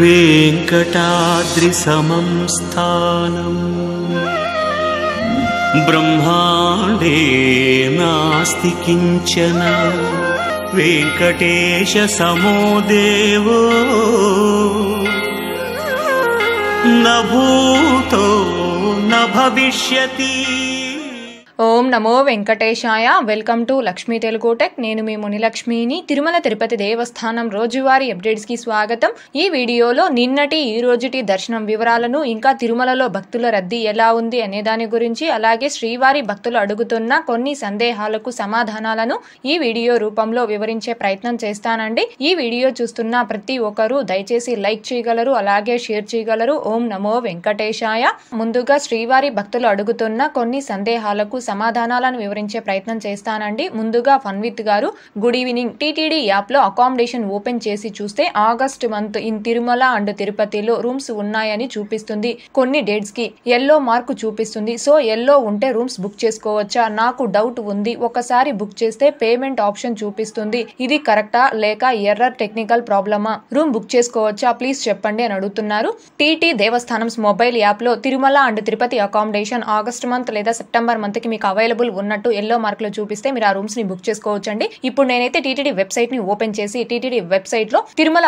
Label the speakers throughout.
Speaker 1: वेङ्कटाद्रिसमं स्थानम् ब्रह्माण्डे नास्ति किञ्चन वेङ्कटेशसमो देवो न भूतो न भविष्यति ఓం నమో వెంకటేశాయ welcome to Lakshmi Telugu tech నేను మీ మునిలక్ష్మిని తిరుమల తిరుపతి దేవస్థానం రోజువారీ అప్డేట్స్కి స్వాగతం ఈ వీడియోలో నిన్నటి ఈ రోజుటి దర్శనం వివరాలను ఇంకా తిరుమలలో భక్తుల రద్దీ ఎలా ఉంది అనే దాని గురించి అలాగే శ్రీవారి భక్తులు అడుగుతున్న కొన్ని సందేహాలకు సమాధానాలను ఈ వీడియో రూపంలో వివరించే ప్రయత్నం చేస్తానండి ఈ వీడియో చూస్తున్న ప్రతి ఒక్కరూ దయచేసి లైక్ చేయగలరు అలాగే షేర్ చేయగలరు ఓం నమో వెంకటేశాయ ముందుగా శ్రీవారి భక్తులు అడుగుతున్న కొన్ని సందేహాలకు సమాధానాలను వివరించే ప్రయత్నం చేస్తానండి ముందుగా ఫన్విత్ గారు గుడ్ ఈవినింగ్ టీటీడీ యాప్లో అకామిడేషన్ ఓపెన్ చేసి చూస్తే August month in Tirumala and తిరుపతిలో రూమ్స్ ఉన్నాయని చూపిస్తుంది కొన్ని డేట్స్ కి ఎల్లో మార్క్ చూపిస్తుంది సో ఎల్లో ఉంటే రూమ్స్ బుక్ చేసుకోవచ్చా నాకు డౌట్ ఉంది ఒకసారి బుక్ చేస్తే పేమెంట్ ఆప్షన్ చూపిస్తుంది ఇది కరెక్టా లేక ఎర్రర్ టెక్నికల్ ప్రాబ్లమా రూమ్ బుక్ చేసుకోవచ్చా ప్లీజ్ చెప్పండి అని అడుగుతున్నారు టీటీ దేవస్థానం మొబైల్ యాప్లో Tirumala and Tirupati accommodation August month లేదా సెప్టెంబర్ మంత్కి మీకు అవైలబుల్ ఉన్నట్టు ఎల్లో మార్క్లో చూపిస్తే మీరు ఆ రూమ్స్ని బుక్ చేసుకోవచ్చండి ఇప్పుడు నేనైతే టీటీడీ వెబ్సైట్ ని ఓపెన్ చేసి టీటీడీ వెబ్సైట్లో తిరుమల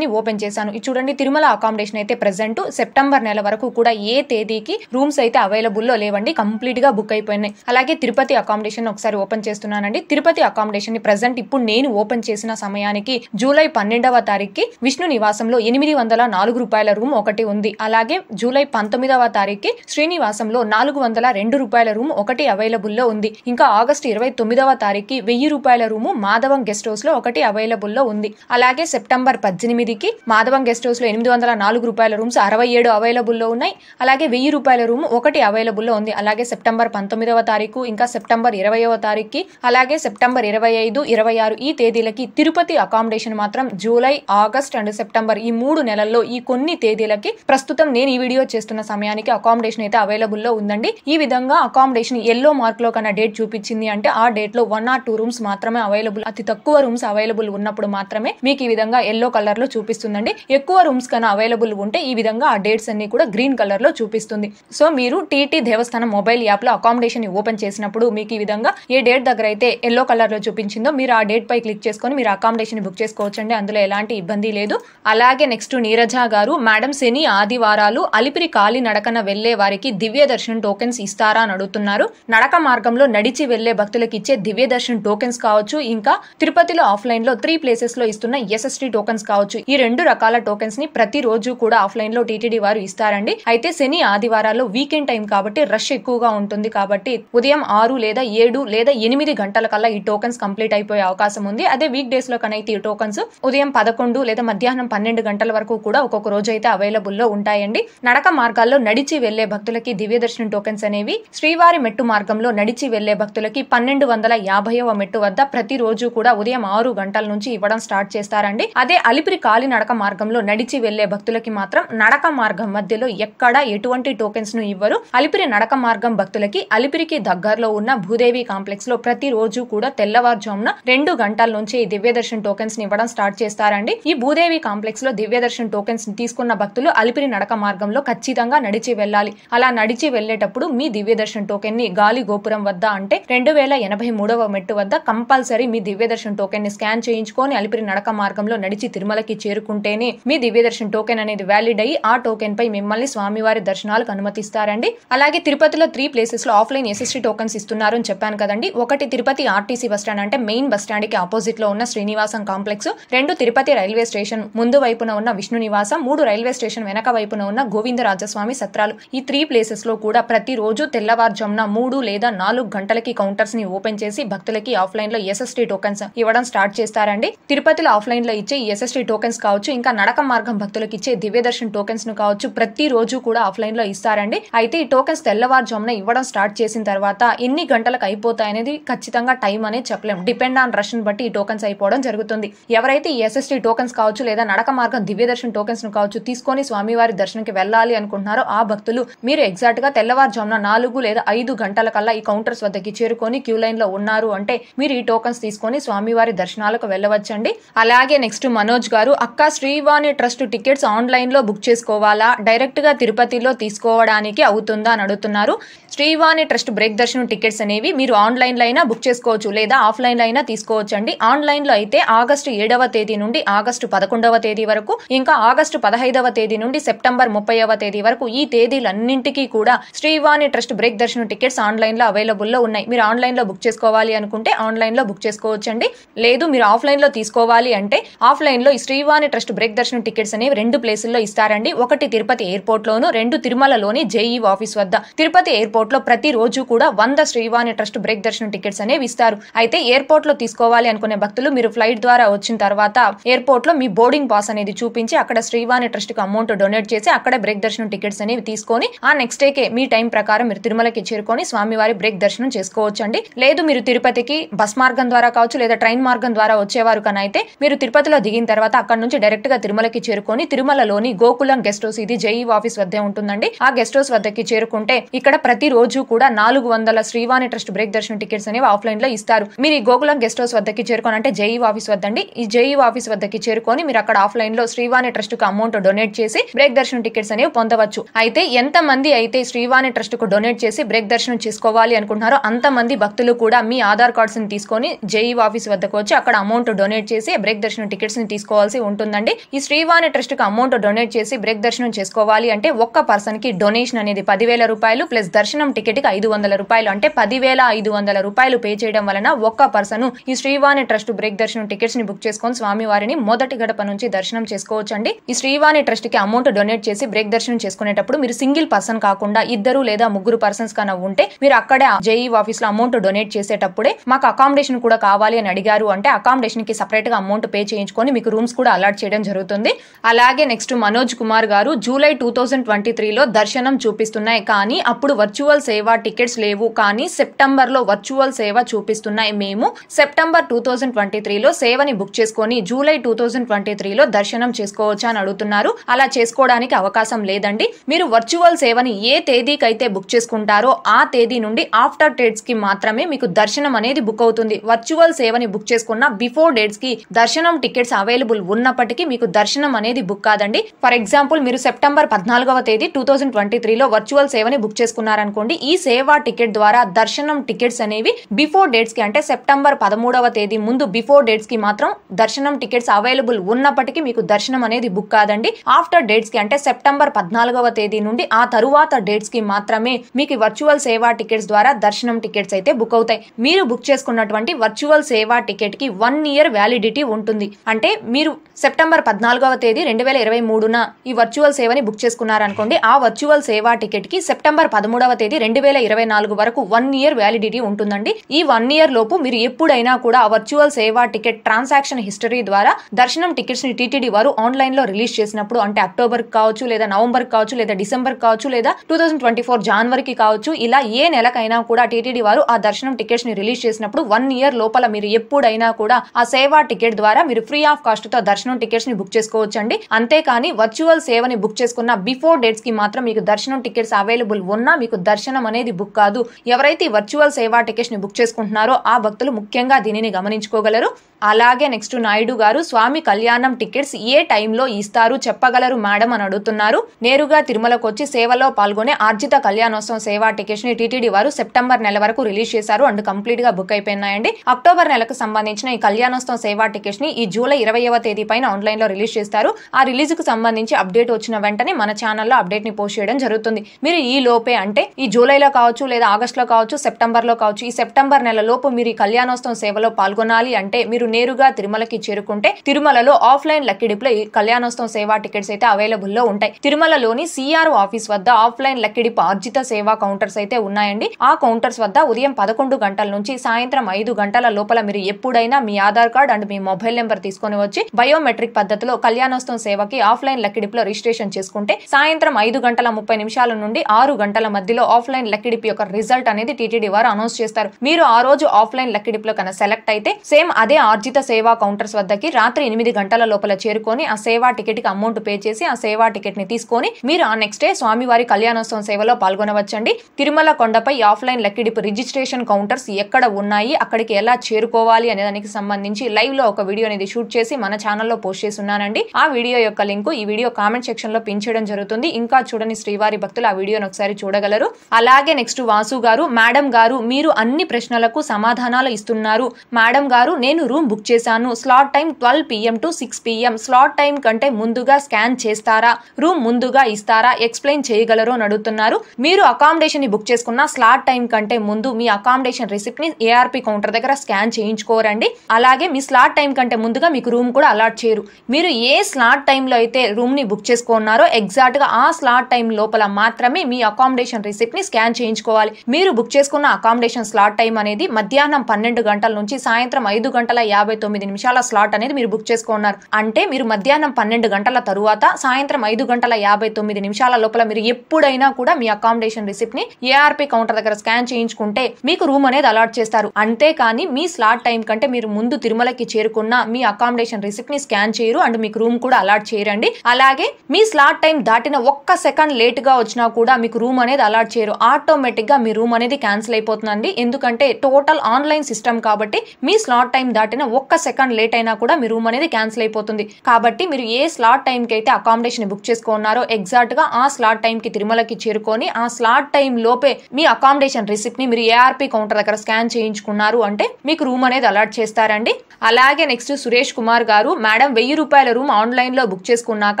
Speaker 1: ని ఓపెన్ చేశాను ఇది చూడండి తిరుమల అకామిడేషన్ అయితే ప్రెసెంట్ సెప్టెంబర్ నెల వరకు కూడా ఏ తేదీకి రూమ్స్ అయితే అవైలబుల్లో లేవండి కంప్లీట్గా బుక్ అయిపోయినాయి అలాగే తిరుపతి అకామిడేషన్ ఒకసారి ఓపెన్ చేస్తున్నానండి తిరుపతి అకామిడేషన్ ని ప్రెసెంట్ ఇప్పుడు నేను ఓపెన్ చేసిన సమయానికి జూలై పన్నెండవ తారీఖుకి విష్ణు నివాసంలో ఎనిమిది వందల నాలుగు రూపాయల రూమ్ ఒకటి ఉంది అలాగే జూలై పంతొమ్మిదవ తారీఖుకి శ్రీనివాసంలో నాలుగు వందల రెండు రూపాయల రూమ్ ఒకటి ఒకటి అవైలబుల్లో ఉంది ఇంకా ఆగస్టు ఇరవై తొమ్మిదవ తారీఖుకి వెయ్యి రూపాయల రూము మాధవం గెస్ట్ హౌస్ లో ఒకటి అవైలబుల్లో ఉంది అలాగే సెప్టెంబర్ పద్దెనిమిదికి మాధవం గెస్ట్ హౌస్ లో ఎనిమిది వందల నాలుగు రూపాయల రూమ్స్ అరవై ఏడు అవైలబుల్లో ఉన్నాయి అలాగే వెయ్యి రూపాయల రూమ్ ఒకటి అవైలబుల్లో ఉంది అలాగే సెప్టెంబర్ పంతొమ్మిదవ తారీఖు ఇంకా సెప్టెంబర్ ఇరవైవ తారీఖుకి అలాగే సెప్టెంబర్ ఇరవై ఐదు ఇరవై ఆరు ఈ తేదీలకి తిరుపతి అకామిడేషన్ మాత్రం జూలై ఆగస్ట్ అండ్ సెప్టెంబర్ ఈ మూడు నెలల్లో ఈ కొన్ని తేదీలకి ప్రస్తుతం నేను ఈ వీడియో చేస్తున్న సమయానికి అకామిడేషన్ అయితే అవైలబుల్లో ఉందండి ఈ విధంగా అకామిడేషన్ ఎల్లో మార్క్ లో కన్నా డేట్ చూపించింది అంటే ఆ డేట్ లో వన్ ఆర్ టూ రూమ్స్ మాత్రమే అవైలబుల్ అతి తక్కువ రూమ్స్ అవైలబుల్ ఉన్నప్పుడు మాత్రమే మీకు ఈ విధంగా ఎల్లో కలర్ లో చూపిస్తుందండి ఎక్కువ రూమ్స్ కన్నా అవైలబుల్ ఉంటే ఈ విధంగా ఆ డేట్స్ అన్ని కూడా గ్రీన్ కలర్ లో చూపిస్తుంది సో మీరు టీటీ దేవస్థానం మొబైల్ యాప్ లో అకామిడేషన్ ఓపెన్ చేసినప్పుడు మీకు ఈ విధంగా ఏ డేట్ దగ్గర అయితే ఎల్లో కలర్ లో చూపించిందో మీరు ఆ డేట్ పై క్లిక్ చేసుకొని మీరు అకామిడేషన్ బుక్ చేసుకోవచ్చండి అందులో ఎలాంటి ఇబ్బంది లేదు అలాగే నెక్స్ట్ నీరజ గారు మేడం శని ఆదివారాలు అలిపిరి కాలి నడకన వెళ్లే వారికి దివ్య దర్శనం టోకెన్స్ ఇస్తారా అని అడుగుతున్నారు నడక మార్గంలో నడిచి వెళ్లే భక్తులకు ఇచ్చే దివ్య దర్శన్ టోకెన్స్ కావచ్చు ఇంకా తిరుపతిలో ఆఫ్లైన్ లో త్రీ ప్లేసెస్ లో ఇస్తున్న ఎస్ఎస్టి టోకెన్స్ కావచ్చు ఈ రెండు రకాల టోకెన్స్ ని ప్రతి రోజు కూడా ఆఫ్లైన్ లో టీటీడీ వారు ఇస్తారండి అయితే శని ఆదివారాల్లో వీకెండ్ టైం కాబట్టి రష్ ఎక్కువగా ఉంటుంది కాబట్టి ఉదయం ఆరు లేదా ఏడు లేదా ఎనిమిది గంటల కల్లా ఈ టోకెన్స్ కంప్లీట్ అయిపోయే అవకాశం ఉంది అదే వీక్ డేస్ లో కనైతే ఈ టోకెన్స్ ఉదయం పదకొండు లేదా మధ్యాహ్నం పన్నెండు గంటల వరకు కూడా ఒక్కొక్క రోజు అయితే అవైలబుల్ లో ఉంటాయండి నడక మార్గాల్లో నడిచి వెళ్లే భక్తులకి దివ్య దర్శనం టోకెన్స్ అనేవి శ్రీవారి మెట్టు మార్గంలో నడిచి వెళ్లే భక్తులకి పన్నెండు వందల యాభైవ మెట్టు వద్ద ప్రతిరోజు కూడా ఉదయం ఆరు గంటల నుంచి ఇవ్వడం స్టార్ట్ చేస్తారండి అదే అలిపిరి కాలి నడక మార్గంలో నడిచి వెళ్లే భక్తులకి మాత్రం నడక మార్గం మధ్యలో ఎక్కడా ఎటువంటి టోకెన్స్ ను ఇవ్వరు అలిపిరి నడక మార్గం భక్తులకి అలిపిరికి దగ్గరలో ఉన్న భూదేవి కాంప్లెక్స్ లో ప్రతిరోజు కూడా తెల్లవారుజామున రెండు గంటల నుంచి దివ్య దర్శన్ టోకెన్స్ ని ఇవ్వడం స్టార్ట్ చేస్తారండి ఈ భూదేవి కాంప్లెక్స్ లో దివ్య దర్శన్ టోకెన్స్ తీసుకున్న భక్తులు అలిపిరి నడక మార్గంలో ఖచ్చితంగా నడిచి వెళ్ళాలి అలా నడిచి వెళ్లేటప్పుడు మీ దివ్య దర్శన్ టోకెన్ ని గాలి గోపురం వద్ద అంటే రెండు వేల ఎనభై మూడవ మెట్టు వద్ద కంపల్సరీ మీ దివ్యదర్శన్ టోకెన్ ని స్కాన్ చేయించుకొని అలిపిరి నడక మార్గంలో నడిచి తిరుమలకి చేరుకుంటేనే మీ దివ్యదర్శన్ టోకెన్ అనేది వ్యాలిడ్ అయ్యి ఆ టోకెన్ పై మిమ్మల్ని స్వామివారి దర్శనాలకు అనుమతిస్తారండి అలాగే తిరుపతిలో త్రీ ప్లేసెస్ లో ఆఫ్లైన్ ఎస్ఎస్టీ టోకెన్స్ ఇస్తున్నారు అని చెప్పాను కదండి ఒకటి తిరుపతి ఆర్టీసీ బస్టాండ్ అంటే మెయిన్ బస్టాండ్ కి ఆపోజిట్ లో ఉన్న శ్రీనివాసం కాంప్లెక్స్ రెండు తిరుపతి రైల్వే స్టేషన్ ముందు వైపున ఉన్న విష్ణు నివాసం మూడు రైల్వే స్టేషన్ వెనక వైపున ఉన్న గోవిందరాజస్వామి సత్రాలు ఈ త్రీ ప్లేసెస్ లో కూడా ప్రతిరోజు తెల్లవారుజామున మూడు మూడు లేదా నాలుగు గంటలకి కౌంటర్స్ ని ఓపెన్ చేసి భక్తులకి ఆఫ్లైన్ లో ఎస్ఎస్టీ టోకెన్స్ ఇవ్వడం స్టార్ట్ చేస్తారండి తిరుపతిలో ఆఫ్లైన్ లో ఇచ్చే ఎస్ఎస్టీ టోకెన్స్ కావచ్చు ఇంకా నడక మార్గం భక్తులకు ఇచ్చే దివ్యదర్శన్ టోకెన్స్ ను కావచ్చు ప్రతి రోజు కూడా ఆఫ్లైన్ లో ఇస్తారండి అయితే ఈ టోకెన్స్ తెల్లవారుజామున ఇవ్వడం స్టార్ట్ చేసిన తర్వాత ఎన్ని గంటలకు అయిపోతాయి అనేది ఖచ్చితంగా టైం అనేది చెప్పలేము డిపెండ్ ఆన్ రష్ని బట్టి ఈ టోకెన్స్ అయిపోవడం జరుగుతుంది ఎవరైతే ఈ ఎస్ఎస్టీ టోకెన్స్ కావచ్చు లేదా నడక మార్గం దివ్యదర్శన్ టోకెన్స్ ను కావచ్చు తీసుకొని స్వామివారి దర్శనంకి వెళ్ళాలి అనుకుంటున్నారో ఆ భక్తులు మీరు ఎగ్జాక్ట్ గా తెల్లవారుజామున నాలుగు లేదా ఐదు గంటల గంటల కల్లా ఈ కౌంటర్స్ వద్దకి చేరుకొని క్యూ లైన్ లో ఉన్నారు అంటే మీరు ఈ టోకన్స్ తీసుకొని స్వామివారి దర్శనాలకు వెళ్ళవచ్చండి అలాగే నెక్స్ట్ మనోజ్ గారు అక్క శ్రీవాణి ట్రస్ట్ టికెట్స్ ఆన్లైన్ లో బుక్ చేసుకోవాలా డైరెక్ట్ గా తిరుపతిలో తీసుకోవడానికి అవుతుందా అని అడుగుతున్నారు శ్రీవాణి ట్రస్ట్ బ్రేక్ దర్శనం టికెట్స్ అనేవి మీరు ఆన్లైన్ లో అయినా బుక్ చేసుకోవచ్చు లేదా ఆఫ్లైన్ లో అయినా తీసుకోవచ్చండి ఆన్లైన్ లో అయితే ఆగస్టు ఏడవ తేదీ నుండి ఆగస్టు పదకొండవ తేదీ వరకు ఇంకా ఆగస్టు పదహైదవ తేదీ నుండి సెప్టెంబర్ ముప్పైవ తేదీ వరకు ఈ తేదీలన్నింటికీ కూడా శ్రీవాణి ట్రస్ట్ బ్రేక్ దర్శనం టికెట్స్ ఆన్లైన్లో అవైలబుల్లో ఉన్నాయి మీరు ఆన్లైన్లో బుక్ చేసుకోవాలి అనుకుంటే ఆన్లైన్లో బుక్ చేసుకోవచ్చండి లేదు మీరు ఆఫ్లైన్లో తీసుకోవాలి అంటే ఆఫ్లైన్లో ఈ శ్రీవాణి ట్రస్ట్ బ్రేక్ దర్శనం టికెట్స్ అనేవి రెండు ప్లేసుల్లో ఇస్తారండి ఒకటి తిరుపతి ఎయిర్పోర్ట్లోను రెండు తిరుమలలోని జేఈ ఆఫీస్ వద్ద తిరుపతి ఎయిర్పోర్ట్లో ప్రతిరోజు కూడా వంద శ్రీవాణి ట్రస్ట్ బ్రేక్ దర్శనం టికెట్స్ అనేవి ఇస్తారు అయితే ఎయిర్పోర్ట్లో తీసుకోవాలి అనుకునే భక్తులు మీరు ఫ్లైట్ ద్వారా వచ్చిన తర్వాత ఎయిర్పోర్ట్లో మీ బోర్డింగ్ పాస్ అనేది చూపించి అక్కడ శ్రీవాణి ట్రస్ట్కి అమౌంట్ డొనేట్ చేసి అక్కడ బ్రేక్ దర్శనం టికెట్స్ అనేవి తీసుకొని ఆ నెక్స్ట్ డేకే మీ టైం ప్రకారం మీరు తిరుమలకి చేరుకొని స్వామివారి బ్రేక్ దర్శనం చేసుకోవచ్చు అండి లేదు మీరు తిరుపతికి బస్ మార్గం ద్వారా కావచ్చు లేదా ట్రైన్ మార్గం ద్వారా వచ్చేవారు కనైతే మీరు తిరుపతిలో దిగిన తర్వాత అక్కడ నుంచి డైరెక్ట్ గా తిరుమలకి చేరుకొని తిరుమలలోని గోకులం గెస్ట్ హౌస్ ఇది జేఈ ఆఫీస్ వద్దే ఉంటుందండి ఆ గెస్ట్ హౌస్ వద్దకి చేరుకుంటే ఇక్కడ ప్రతి రోజు కూడా నాలుగు వందల శ్రీవాణి ట్రస్ట్ బ్రేక్ దర్శనం టికెట్స్ అనేవి ఆఫ్లైన్ లో ఇస్తారు మీరు ఈ గోకులం గెస్ట్ హౌస్ వద్దకి చేరుకొని అంటే జేఈ ఆఫీస్ వద్దండి ఈ జేఈ ఆఫీస్ వద్దకి చేరుకొని మీరు అక్కడ ఆఫ్లైన్ లో శ్రీవాణి ట్రస్ట్ కు అమౌంట్ డొనేట్ చేసి బ్రేక్ దర్శనం టికెట్స్ అనేవి పొందవచ్చు అయితే ఎంత మంది అయితే శ్రీవాణి ట్రస్ట్ కు డొనేట్ చేసి బ్రేక్ దర్శనం చేసుకోవాలి అనుకుంటున్నారో అంతమంది భక్తులు కూడా మీ ఆధార్ కార్డ్స్ని తీసుకొని జేఈ ఆఫీస్ వద్దకు వచ్చి అక్కడ అమౌంట్ డొనేట్ చేసి బ్రేక్ దర్శనం టికెట్స్ ని తీసుకోవాల్సి ఉంటుందండి ఈ శ్రీవాణి ట్రస్ట్ కు అమౌంట్ డొనేట్ చేసి బ్రేక్ దర్శనం చేసుకోవాలి అంటే ఒక్క పర్సన్ కి డొనేషన్ అనేది పదివేల రూపాయలు ప్లస్ దర్శనం టికెట్ కి ఐదు వందల రూపాయలు అంటే పదివేల ఐదు వందల రూపాయలు పే చేయడం వలన ఒక్క పర్సన్ ఈ శ్రీవాణి ట్రస్ట్ బ్రేక్ దర్శనం టికెట్స్ ని బుక్ చేసుకొని స్వామివారిని మొదటి గడప నుంచి దర్శనం చేసుకోవచ్చు అండి ఈ శ్రీవాణి ట్రస్ట్ కి అమౌంట్ డొనేట్ చేసి బ్రేక్ దర్శనం చేసుకునేటప్పుడు మీరు సింగిల్ పర్సన్ కాకుండా ఇద్దరు లేదా ముగ్గురు పర్సన్స్ కన్నా ఉంటే మీరు అక్కడే జేఈ ఆఫీస్ లో అమౌంట్ డొనేట్ చేసేటప్పుడే మాకు అకామిడేషన్ కూడా కావాలి అని అడిగారు అంటే అకామిడేషన్ కి సపరేట్ గా అమౌంట్ పే చేయించుకొని మీకు రూమ్స్ కూడా అలాట్ చేయడం జరుగుతుంది అలాగే నెక్స్ట్ మనోజ్ కుమార్ గారు July two thousand twenty three లో దర్శనం చూపిస్తున్నాయి కానీ అప్పుడు వర్చువల్ సేవ టికెట్స్ లేవు కానీ సెప్టెంబర్ లో వర్చువల్ సేవ చూపిస్తున్నాయి మేము September two thousand twenty three లో సేవని బుక్ చేసుకొని July two thousand twenty three లో దర్శనం చేసుకోవచ్చా అని అడుగుతున్నారు అలా చేసుకోవడానికి అవకాశం లేదండి మీరు వర్చువల్ సేవని ఏ తేదీకైతే బుక్ చేసుకుంటారో ఆ తేదీ తేదీ నుండి ఆఫ్టర్ డేట్స్ కి మాత్రమే మీకు దర్శనం అనేది బుక్ అవుతుంది వర్చువల్ సేవని బుక్ చేసుకున్న బిఫోర్ డేట్స్ కి దర్శనం టికెట్స్ అవైలబుల్ ఉన్నప్పటికీ మీకు దర్శనం అనేది బుక్ కాదండి ఫర్ ఎగ్జాంపుల్ మీరు సెప్టెంబర్ పద్నాలుగవ తేదీ టూ థౌసండ్ ట్వంటీ త్రీలో వర్చువల్ సేవని బుక్ చేసుకున్నారనుకోండి ఈ సేవా టికెట్ ద్వారా దర్శనం టికెట్స్ అనేవి బిఫోర్ డేట్స్ కి అంటే సెప్టెంబర్ పదమూడవ తేదీ ముందు బిఫోర్ డేట్స్ కి మాత్రం దర్శనం టికెట్స్ అవైలబుల్ ఉన్నప్పటికీ మీకు దర్శనం అనేది బుక్ కాదండి ఆఫ్టర్ డేట్స్ కి అంటే సెప్టెంబర్ పద్నాలుగవ తేదీ నుండి ఆ తరువాత డేట్స్ కి మాత్రమే మీకు వర్చువల్ సేవా సేవా టికెట్స్ ద్వారా దర్శనం టికెట్స్ అయితే బుక్ అవుతాయి మీరు బుక్ చేసుకున్నటువంటి వర్చువల్ సేవా టికెట్ కి వన్ ఇయర్ వ్యాలిడిటీ ఉంటుంది అంటే మీరు సెప్టెంబర్ పద్నాలుగవ తేదీ రెండు వేల ఇరవై మూడున ఈ వర్చువల్ సేవని బుక్ చేసుకున్నారనుకోండి ఆ వర్చువల్ సేవా టికెట్ కి సెప్టెంబర్ పదమూడవ తేదీ రెండు వేల ఇరవై నాలుగు వరకు వన్ ఇయర్ వ్యాలిడిటీ ఉంటుందండి ఈ వన్ ఇయర్ లోపు మీరు ఎప్పుడైనా కూడా ఆ వర్చువల్ సేవా టికెట్ ట్రాన్సాక్షన్ హిస్టరీ ద్వారా దర్శనం టికెట్స్ ని టీటీడీ వారు ఆన్లైన్ లో రిలీజ్ చేసినప్పుడు అంటే అక్టోబర్ కావచ్చు లేదా నవంబర్ కావచ్చు లేదా డిసెంబర్ కావచ్చు లేదా టూ థౌసండ్ ట్వంటీ ఫోర్ జనవరికి కావచ్చు ఇలా ఏ ఏ నెలకైనా కూడా టీటీడీ వారు ఆ దర్శనం టికెట్స్ ని రిలీజ్ చేసినప్పుడు వన్ ఇయర్ లోపల మీరు ఎప్పుడైనా కూడా ఆ సేవా టికెట్ ద్వారా మీరు ఫ్రీ ఆఫ్ కాస్ట్ తో దర్శనం టికెట్స్ ని బుక్ చేసుకోవచ్చండి అంతేకాని వర్చువల్ సేవని బుక్ చేసుకున్న బిఫోర్ డేట్స్ కి మాత్రం మీకు దర్శనం టికెట్స్ అవైలబుల్ ఉన్నా మీకు దర్శనం అనేది బుక్ కాదు ఎవరైతే వర్చువల్ సేవా టికెట్స్ ని బుక్ చేసుకుంటున్నారో ఆ భక్తులు ముఖ్యంగా దీనిని గమనించుకోగలరు అలాగే నెక్స్ట్ నాయుడు గారు స్వామి కళ్యాణం టికెట్స్ ఏ టైంలో ఇస్తారు చెప్పగలరు మేడం అని అడుగుతున్నారు నేరుగా తిరుమలకు వచ్చి సేవలో పాల్గొనే ఆర్జిత కళ్యాణోత్సవం సేవా టికెట్స్ ని టీటీడీ వారు సెప్టెంబర్ నెల వరకు రిలీజ్ చేశారు అండ్ కంప్లీట్ గా బుక్ అయిపోయినాయండి అక్టోబర్ నెలకు సంబంధించిన ఈ కళ్యాణోత్సవం సేవా టికెట్స్ ని ఈ జూలై ఇరవైవ తేదీ పైన ఆన్లైన్ లో రిలీజ్ చేస్తారు ఆ రిలీజ్ కు సంబంధించి అప్డేట్ వచ్చిన వెంటనే మన ఛానల్లో అప్డేట్ ని పోస్ట్ చేయడం జరుగుతుంది మీరు ఈ లోపే అంటే ఈ జూలైలో కావచ్చు లేదా ఆగస్ట్ లో కావచ్చు సెప్టెంబర్ లో కావచ్చు ఈ సెప్టెంబర్ నెల లోపు మీరు ఈ కళ్యాణోత్సవం సేవలో పాల్గొనాలి అంటే మీరు నేరుగా తిరుమలకి చేరుకుంటే తిరుమలలో ఆఫ్లైన్ లక్కిడిప్లో ఈ కళ్యాణోత్సవం సేవా టికెట్స్ అయితే అవైలబుల్ లో ఉంటాయి తిరుమలలోని సిఆర్ఓ ఆఫీస్ వద్ద ఆఫ్లైన్ లక్కిడిపు ఆర్జిత సేవా కౌంటర్స్ అయితే ఉన్నాయండి ఆ కౌంటర్స్ వద్ద ఉదయం పదకొండు గంటల నుంచి సాయంత్రం ఐదు గంటల లోపల మీరు ఎప్పుడైనా మీ ఆధార్ కార్డ్ అండ్ మీ మొబైల్ నెంబర్ తీసుకుని వచ్చి బయోమెట్రిక్ పద్ధతిలో కళ్యాణోత్సవం సేవకి ఆఫ్లైన్ లో రిజిస్ట్రేషన్ చేసుకుంటే సాయంత్రం ఐదు గంటల ముప్పై నిమిషాల నుండి ఆరు గంటల మధ్యలో ఆఫ్లైన్ లెక్కిడిపి యొక్క రిజల్ట్ అనేది టీటీడీ వారు అనౌన్స్ చేస్తారు మీరు ఆ రోజు ఆఫ్లైన్ లో కన్నా సెలెక్ట్ అయితే సేమ్ అదే ఆర్జిత సేవా కౌంటర్స్ వద్దకి రాత్రి ఎనిమిది గంటల లోపల చేరుకొని ఆ సేవా టికెట్ కి అమౌంట్ పే చేసి ఆ సేవా టికెట్ ని తీసుకొని మీరు ఆ నెక్స్ట్ డే స్వామివారి కళ్యాణోత్సవం సేవలో పాల్గొనవచ్చండి తిరుమల కొండపై ఆఫ్లైన్ లక్కిడిపు రిజిస్ట్రేషన్ కౌంటర్స్ ఎక్కడ ఉన్నాయి అక్కడికి ఎలా చేరుకోవాలి అనే దానికి సంబంధించి లైవ్ లో ఒక వీడియో అనేది షూట్ చేసి మన ఛానల్లో పోస్ట్ చేసి ఉన్నానండి ఆ వీడియో యొక్క లింక్ ఈ వీడియో కామెంట్ సెక్షన్ లో పెంచడం జరుగుతుంది ఇంకా చూడని శ్రీవారి భక్తులు ఆ వీడియోను ఒకసారి చూడగలరు అలాగే నెక్స్ట్ వాసు గారు మేడం గారు మీరు అన్ని ప్రశ్నలకు సమాధానాలు ఇస్తున్నారు మేడం గారు నేను రూమ్ బుక్ చేశాను slot time twelve PM to six PM slot time కంటే ముందుగా స్కాన్ చేస్తారా రూమ్ ముందుగా ఇస్తారా ఎక్స్ప్లెయిన్ చేయగలరో అని అడుగుతున్నారు మీరు అకామిడేషన్ బుక్ చేసుకున్న చేసుకున్న స్లాట్ టైం కంటే ముందు మీ అకామిడేషన్ రిసిప్ట్ ని ఏఆర్పీ కౌంటర్ దగ్గర స్కాన్ చేయించుకోరండి అలాగే మీ స్లాట్ టైం కంటే ముందుగా మీకు రూమ్ కూడా అలాట్ చేయరు మీరు ఏ స్లాట్ టైంలో అయితే రూమ్ ని బుక్ చేసుకున్నారో ఎగ్జాక్ట్ గా ఆ స్లాట్ టైం లోపల మాత్రమే మీ అకామిడేషన్ రిసిప్ట్ ని స్కాన్ చేయించుకోవాలి మీరు బుక్ చేసుకున్న అకామిడేషన్ స్లాట్ టైం అనేది మధ్యాహ్నం పన్నెండు గంటల నుంచి సాయంత్రం ఐదు గంటల యాభై తొమ్మిది నిమిషాల స్లాట్ అనేది మీరు బుక్ చేసుకున్నారు అంటే మీరు మధ్యాహ్నం పన్నెండు గంటల తరువాత సాయంత్రం ఐదు గంటల యాభై తొమ్మిది నిమిషాల లోపల మీరు ఎప్పుడైనా కూడా మీ అకామిడేషన్ రిసిప్ట్ ని ఏఆర్పీ ఆర్పీ కౌంటర్ దగ్గర స్కాన్ చేయించుకుంటే మీకు రూమ్ అనేది అలాట్ చేస్తారు అంతేకాని మీ స్లాట్ టైం కంటే మీరు ముందు తిరుమలకి చేరుకున్న మీ అకామిడేషన్ రిసిప్ట్ ని స్కాన్ చేయరు అండ్ మీకు రూమ్ కూడా అలాట్ చేయరండి అలాగే మీ స్లాట్ టైం దాటిన ఒక్క సెకండ్ లేట్ గా వచ్చినా కూడా మీకు రూమ్ అనేది అలాట్ చేయరు ఆటోమేటిక్ గా మీ రూమ్ అనేది క్యాన్సిల్ అయిపోతుందండి ఎందుకంటే టోటల్ ఆన్లైన్ సిస్టమ్ కాబట్టి మీ స్లాట్ టైం దాటిన ఒక్క సెకండ్ లేట్ అయినా కూడా మీ రూమ్ అనేది క్యాన్సిల్ అయిపోతుంది కాబట్టి మీరు ఏ స్లాట్ టైం కి అయితే అకామిడేషన్ బుక్ చేసుకున్నారో ఎగ్జాక్ట్ గా ఆ స్లాట్ టైం కి తిరుమలకి చేరుకొని ఆ స్లాట్ టైం లోపే మీ అకామిడేషన్ ని మీరు ఏఆర్పి కౌంటర్ దగ్గర స్కాన్ చేయించుకున్నారు అంటే మీకు రూమ్ అనేది అలాట్ చేస్తారండి అలాగే నెక్స్ట్ సురేష్ కుమార్ గారు మేడం వెయ్యి రూపాయల రూమ్ ఆన్లైన్లో బుక్ చేసుకున్నాక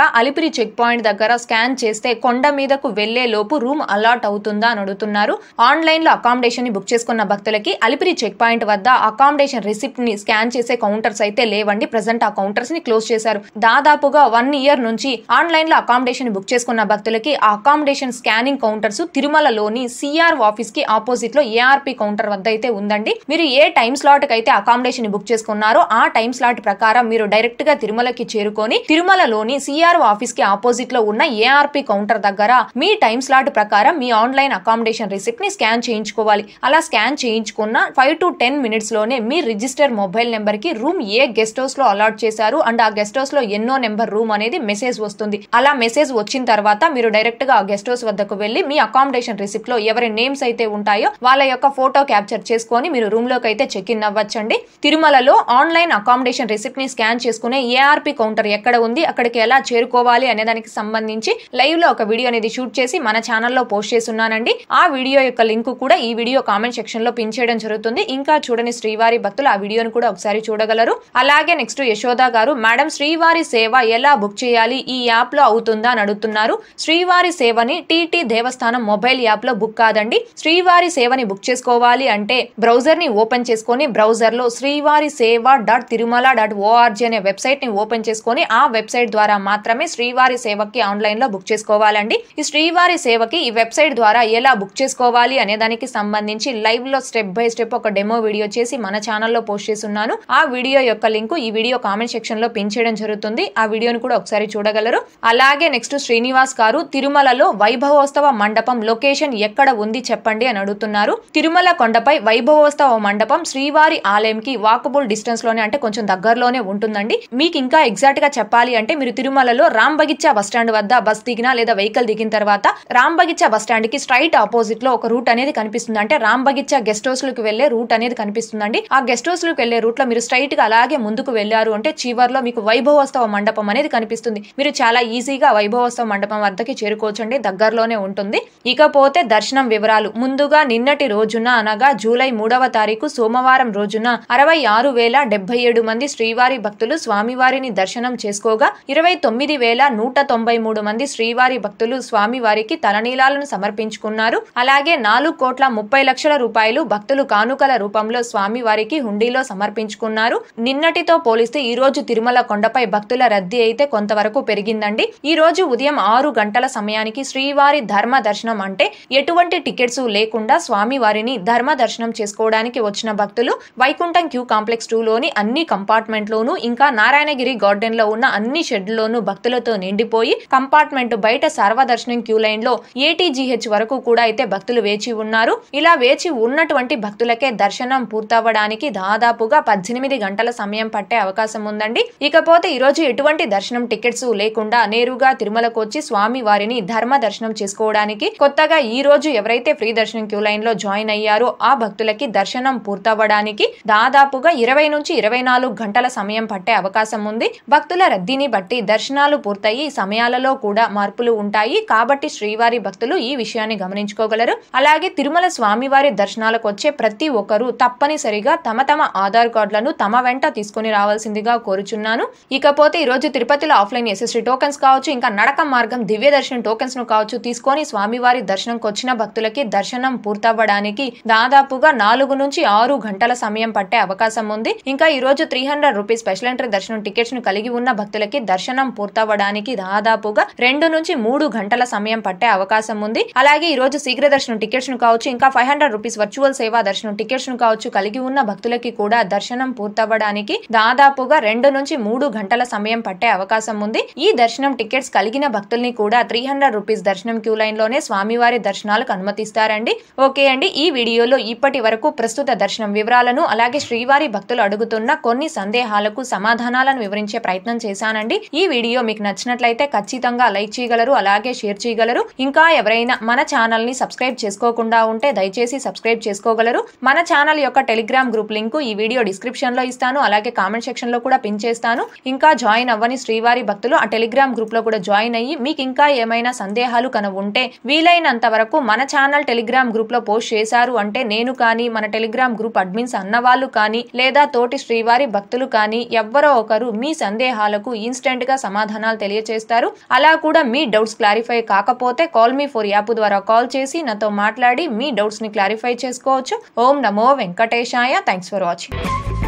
Speaker 1: అలిపిరి చెక్ పాయింట్ దగ్గర స్కాన్ చేస్తే కొండ మీదకు వెళ్లే లోపు రూమ్ అలాట్ అవుతుందా అని అడుగుతున్నారు ఆన్లైన్లో అకామిడేషన్ ని బుక్ చేసుకున్న భక్తులకి అలిపిరి చెక్ పాయింట్ వద్ద అకామిడేషన్ రిసిప్ట్ ని స్కాన్ చేసే కౌంటర్స్ అయితే లేవండి ప్రజెంట్ ఆ కౌంటర్స్ ని క్లోజ్ చేశారు దాదాపుగా వన్ ఇయర్ నుంచి ఆన్లైన్లో అకామిడేషన్ బుక్ చేసుకున్న భక్తులకి ఆ అకామిడేషన్ స్కానింగ్ కౌంటర్స్ తిరుమలలోని సిఎం బీఆర్ఓ ఆఫీస్ కి ఆపోజిట్ లో ఏఆర్పి కౌంటర్ వద్ద అయితే ఉందండి మీరు ఏ టైం స్లాట్ కి అయితే అకామిడేషన్ బుక్ చేసుకున్నారో ఆ టైం స్లాట్ ప్రకారం మీరు డైరెక్ట్ గా తిరుమలకి చేరుకొని తిరుమలలోని సిఆర్ ఆఫీస్ కి ఆపోజిట్ లో ఉన్న ఏఆర్పి కౌంటర్ దగ్గర మీ టైం స్లాట్ ప్రకారం మీ ఆన్లైన్ అకామిడేషన్ రిసిప్ట్ ని స్కాన్ చేయించుకోవాలి అలా స్కాన్ చేయించుకున్న ఫైవ్ టు టెన్ మినిట్స్ లోనే మీ రిజిస్టర్ మొబైల్ నెంబర్ కి రూమ్ ఏ గెస్ట్ హౌస్ లో అలాట్ చేశారు అండ్ ఆ గెస్ట్ హౌస్ లో ఎన్నో నెంబర్ రూమ్ అనేది మెసేజ్ వస్తుంది అలా మెసేజ్ వచ్చిన తర్వాత మీరు డైరెక్ట్ గా గెస్ట్ హౌస్ వద్దకు వెళ్లి మీ అకామిడేషన్ రిసిప్ట్ లో ఎవరి నేమ్స్ అయితే ఉంటాయో వాళ్ళ యొక్క ఫోటో క్యాప్చర్ చేసుకొని మీరు రూమ్ లోకి అయితే చెక్ ఇన్ అవ్వచ్చండి తిరుమలలో ఆన్లైన్ అకామిడేషన్ రిసిప్ట్ ని స్కాన్ చేసుకునే ఏఆర్పి కౌంటర్ ఎక్కడ ఉంది అక్కడికి ఎలా చేరుకోవాలి అనే దానికి సంబంధించి లైవ్ లో ఒక వీడియో అనేది షూట్ చేసి మన ఛానల్లో పోస్ట్ చేస్తున్నానండి ఆ వీడియో యొక్క లింక్ కూడా ఈ వీడియో కామెంట్ సెక్షన్ లో పిన్ చేయడం జరుగుతుంది ఇంకా చూడని శ్రీవారి భక్తులు ఆ వీడియోను కూడా ఒకసారి చూడగలరు అలాగే నెక్స్ట్ యశోద గారు మేడం శ్రీవారి సేవ ఎలా బుక్ చేయాలి ఈ యాప్ లో అవుతుందా అని అడుగుతున్నారు శ్రీవారి సేవని టీటీ దేవస్థానం మొబైల్ యాప్ లో బుక్ కాదండి కాదండి శ్రీవారి సేవని బుక్ చేసుకోవాలి అంటే బ్రౌజర్ ని ఓపెన్ చేసుకొని బ్రౌజర్ లో Srivari seva dot Tirumala dot ORG అనే వెబ్సైట్ ని ఓపెన్ చేసుకొని ఆ వెబ్సైట్ ద్వారా మాత్రమే శ్రీవారి సేవకి ఆన్లైన్ లో బుక్ చేసుకోవాలండి ఈ శ్రీవారి సేవకి ఈ వెబ్సైట్ ద్వారా ఎలా బుక్ చేసుకోవాలి అనే దానికి సంబంధించి లైవ్ లో స్టెప్ బై స్టెప్ ఒక డెమో వీడియో చేసి మన ఛానల్లో పోస్ట్ చేస్తున్నాను ఆ వీడియో యొక్క లింక్ ఈ వీడియో కామెంట్ సెక్షన్ లో పిన్ చేయడం జరుగుతుంది ఆ వీడియోను కూడా ఒకసారి చూడగలరు అలాగే నెక్స్ట్ శ్రీనివాస్ గారు తిరుమలలో వైభవోత్సవ మండపం లొకేషన్ ఎక్కడ ఉంది ఉంది చెప్పండి అని అడుగుతున్నారు తిరుమల కొండపై వైభవోత్సవ మండపం శ్రీవారి ఆలయంకి వాకబుల్ డిస్టెన్స్ లోనే అంటే కొంచెం దగ్గరలోనే ఉంటుందండి మీకు ఇంకా ఎగ్జాక్ట్ గా చెప్పాలి అంటే మీరు తిరుమలలో రామ్ బగిచ్చా బస్టాండ్ వద్ద బస్ దిగినా లేదా వెహికల్ దిగిన తర్వాత రామ్ బగిచ్చా బస్టాండ్ కి స్ట్రైట్ ఆపోజిట్ లో ఒక రూట్ అనేది కనిపిస్తుంది అంటే రామ్ బగిచ్చా గెస్ట్ హౌస్ లకు వెళ్లే రూట్ అనేది కనిపిస్తుందండి ఆ గెస్ట్ హౌస్ లోకి వెళ్లే రూట్ లో మీరు స్ట్రైట్ గా అలాగే ముందుకు వెళ్లారు అంటే చివరిలో మీకు వైభవోత్సవ మండపం అనేది కనిపిస్తుంది మీరు చాలా ఈజీగా వైభవోత్సవ మండపం వద్దకి చేరుకోవచ్చండి దగ్గరలోనే ఉంటుంది ఇకపోతే దర్శనం వివరాలు ముందుగా నిన్నటి రోజున అనగా జూలై మూడవ తారీఖు సోమవారం రోజున అరవై ఆరు వేల డెబ్బై ఏడు మంది శ్రీవారి భక్తులు స్వామివారిని దర్శనం చేసుకోగా ఇరవై తొమ్మిది వేల నూట తొంభై మూడు మంది శ్రీవారి భక్తులు స్వామివారికి తలనీలాలను సమర్పించుకున్నారు అలాగే నాలుగు కోట్ల ముప్పై లక్షల రూపాయలు భక్తులు కానుకల రూపంలో స్వామివారికి హుండీలో సమర్పించుకున్నారు నిన్నటితో పోలిస్తే ఈ రోజు తిరుమల కొండపై భక్తుల రద్దీ అయితే కొంతవరకు పెరిగిందండి ఈ రోజు ఉదయం ఆరు గంటల సమయానికి శ్రీవారి ధర్మ దర్శనం అంటే ఎటువంటి టికెట్స్ లేకుండా స్వామివారిని ధర్మ దర్శనం చేసుకోవడానికి వచ్చిన భక్తులు వైకుంఠం క్యూ కాంప్లెక్స్ టూలోని అన్ని కంపార్ట్మెంట్లోనూ ఇంకా నారాయణగిరి గార్డెన్ లో ఉన్న అన్ని లోను భక్తులతో నిండిపోయి కంపార్ట్మెంట్ బయట సర్వదర్శనం క్యూ లైన్ లో ఏటీజీహెచ్ వరకు కూడా అయితే భక్తులు వేచి ఉన్నారు ఇలా వేచి ఉన్నటువంటి భక్తులకే దర్శనం పూర్తవ్వడానికి దాదాపుగా పద్దెనిమిది గంటల సమయం పట్టే అవకాశం ఉందండి ఇకపోతే ఈరోజు ఎటువంటి దర్శనం టికెట్స్ లేకుండా నేరుగా తిరుమలకు వచ్చి స్వామి వారిని ధర్మ దర్శనం చేసుకోవడానికి కొత్తగా ఈ రోజు ఎవరైతే ఎవరైతే ఫ్రీ దర్శనం క్యూ లైన్ లో జాయిన్ అయ్యారో ఆ భక్తులకి దర్శనం పూర్తవ్వడానికి దాదాపుగా ఇరవై నుంచి ఇరవై నాలుగు గంటల సమయం పట్టే అవకాశం ఉంది భక్తుల రద్దీని బట్టి దర్శనాలు పూర్తయి సమయాలలో కూడా మార్పులు ఉంటాయి కాబట్టి శ్రీవారి భక్తులు ఈ విషయాన్ని గమనించుకోగలరు అలాగే తిరుమల స్వామివారి దర్శనాలకు వచ్చే ప్రతి ఒక్కరూ తప్పనిసరిగా తమ తమ ఆధార్ కార్డులను తమ వెంట తీసుకుని రావాల్సిందిగా కోరుచున్నాను ఇకపోతే ఈరోజు తిరుపతిలో ఆఫ్లైన్ ఎస్ఎస్టీ టోకెన్స్ కావచ్చు ఇంకా నడక మార్గం దివ్య దర్శనం టోకెన్స్ ను కావచ్చు తీసుకొని స్వామివారి దర్శనంకి వచ్చిన భక్తులు భక్తులకి దర్శనం పూర్తవ్వడానికి దాదాపుగా నాలుగు నుంచి ఆరు గంటల సమయం పట్టే అవకాశం ఉంది ఇంకా ఈ రోజు three hundred rupees special entry దర్శనం టికెట్స్ ను కలిగి ఉన్న భక్తులకి దర్శనం పూర్తవ్వడానికి దాదాపుగా రెండు నుంచి మూడు గంటల సమయం పట్టే అవకాశం ఉంది అలాగే ఈ రోజు శీఘ్ర దర్శనం టికెట్స్ ను కావచ్చు ఇంకా ఫైవ్ హండ్రెడ్ రూపీస్ వర్చువల్ సేవా దర్శనం టికెట్స్ ను కావచ్చు కలిగి ఉన్న భక్తులకి కూడా దర్శనం పూర్తవ్వడానికి దాదాపుగా రెండు నుంచి మూడు గంటల సమయం పట్టే అవకాశం ఉంది ఈ దర్శనం టికెట్స్ కలిగిన భక్తుల్ని కూడా త్రీ హండ్రెడ్ రూపీస్ దర్శనం క్యూ లైన్ లోనే స్వామివారి దర్శనాలకు అనుమతి అనుమతిస్తారండి ఓకే అండి ఈ వీడియోలో ఇప్పటి వరకు ప్రస్తుత దర్శనం వివరాలను అలాగే శ్రీవారి భక్తులు అడుగుతున్న కొన్ని సందేహాలకు సమాధానాలను వివరించే ప్రయత్నం చేశానండి ఈ వీడియో మీకు నచ్చినట్లయితే ఖచ్చితంగా లైక్ చేయగలరు అలాగే షేర్ చేయగలరు ఇంకా ఎవరైనా మన ఛానల్ ని సబ్స్క్రైబ్ చేసుకోకుండా ఉంటే దయచేసి సబ్స్క్రైబ్ చేసుకోగలరు మన ఛానల్ యొక్క టెలిగ్రామ్ గ్రూప్ లింక్ ఈ వీడియో డిస్క్రిప్షన్ లో ఇస్తాను అలాగే కామెంట్ సెక్షన్ లో కూడా పిన్ చేస్తాను ఇంకా జాయిన్ అవ్వని శ్రీవారి భక్తులు ఆ టెలిగ్రామ్ గ్రూప్ లో కూడా జాయిన్ అయ్యి మీకు ఇంకా ఏమైనా సందేహాలు ఉంటే వీలైనంత వరకు మన ఛానల్ ఛానల్ టెలిగ్రామ్ గ్రూప్లో పోస్ట్ చేశారు అంటే నేను కానీ మన టెలిగ్రామ్ గ్రూప్ అడ్మిన్స్ అన్నవాళ్ళు కానీ లేదా తోటి శ్రీవారి భక్తులు కానీ ఎవ్వరో ఒకరు మీ సందేహాలకు ఇన్స్టెంట్ గా సమాధానాలు తెలియచేస్తారు అలా కూడా మీ డౌట్స్ క్లారిఫై కాకపోతే కాల్ మీ ఫోర్ యాప్ ద్వారా కాల్ చేసి నాతో మాట్లాడి మీ డౌట్స్ ని క్లారిఫై చేసుకోవచ్చు ఓం నమో వెంకటేశాయ థ్యాంక్స్ ఫర్ వాచింగ్